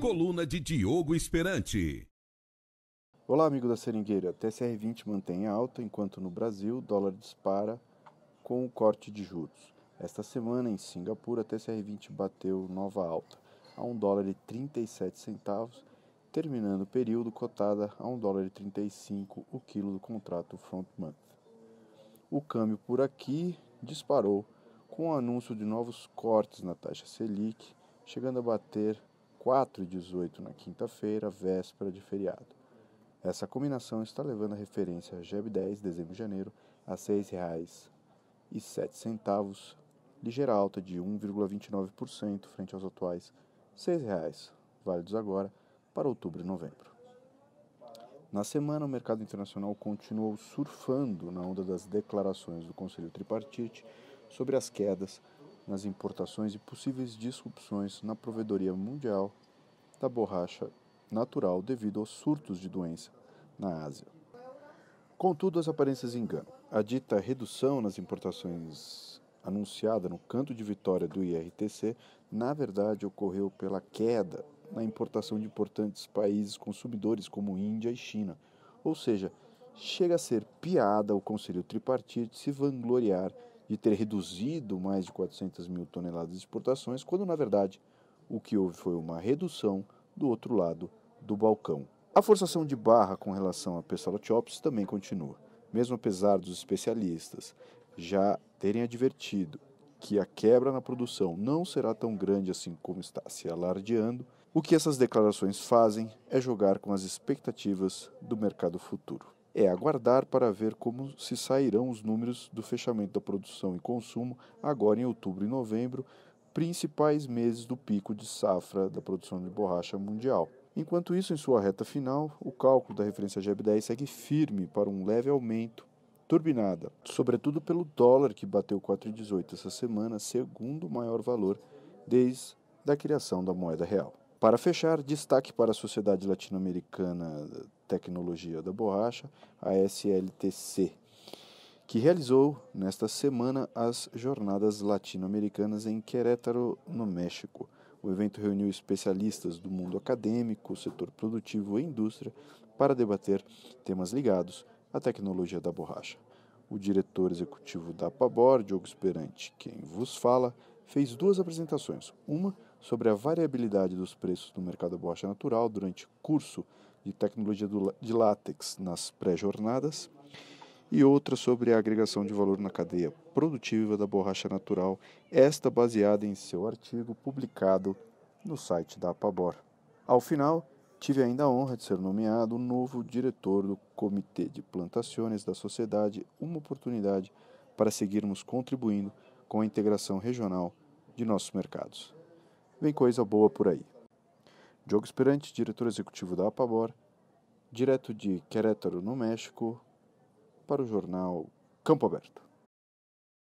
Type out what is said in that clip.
Coluna de Diogo Esperante. Olá, amigo da Seringueira. TSR20 mantém alta, enquanto no Brasil o dólar dispara com o corte de juros. Esta semana, em Singapura, a TSR20 bateu nova alta, a 1 dólar e 37 centavos, terminando o período cotada a 1 dólar e 35 o quilo do contrato front month. O câmbio por aqui disparou com o anúncio de novos cortes na taxa Selic, chegando a bater 4 e 18 na quinta-feira, véspera de feriado. Essa combinação está levando a referência GEB 10, dezembro e janeiro, a R$ 6,07, ligeira alta de 1,29% frente aos atuais R$ 6,00, válidos agora para outubro e novembro. Na semana, o mercado internacional continuou surfando na onda das declarações do Conselho Tripartite sobre as quedas nas importações e possíveis disrupções na provedoria mundial da borracha natural devido aos surtos de doença na Ásia. Contudo, as aparências enganam. A dita redução nas importações anunciada no canto de vitória do IRTC, na verdade ocorreu pela queda na importação de importantes países consumidores como Índia e China. Ou seja, chega a ser piada o Conselho Tripartite se vangloriar de ter reduzido mais de 400 mil toneladas de exportações, quando na verdade o que houve foi uma redução do outro lado do balcão. A forçação de barra com relação a Pestalozzi também continua, mesmo apesar dos especialistas já terem advertido que a quebra na produção não será tão grande assim como está se alardeando. O que essas declarações fazem é jogar com as expectativas do mercado futuro é aguardar para ver como se sairão os números do fechamento da produção e consumo agora em outubro e novembro, principais meses do pico de safra da produção de borracha mundial. Enquanto isso, em sua reta final, o cálculo da referência GEB10 segue firme para um leve aumento turbinada, sobretudo pelo dólar que bateu 4,18 essa semana, segundo maior valor desde a criação da moeda real. Para fechar, destaque para a Sociedade Latino-Americana Tecnologia da Borracha, a SLTC, que realizou nesta semana as Jornadas Latino-Americanas em Querétaro, no México. O evento reuniu especialistas do mundo acadêmico, setor produtivo e indústria para debater temas ligados à tecnologia da borracha. O diretor executivo da Pabor, Diogo Esperante, quem vos fala, fez duas apresentações. Uma sobre a variabilidade dos preços no mercado da borracha natural durante curso de tecnologia do, de látex nas pré-jornadas, e outra sobre a agregação de valor na cadeia produtiva da borracha natural, esta baseada em seu artigo publicado no site da Apabor. Ao final, tive ainda a honra de ser nomeado novo diretor do Comitê de Plantações da Sociedade, uma oportunidade para seguirmos contribuindo com a integração regional de nossos mercados. Vem coisa boa por aí. Diogo Esperante, diretor executivo da Apabor, direto de Querétaro, no México, para o jornal Campo Aberto.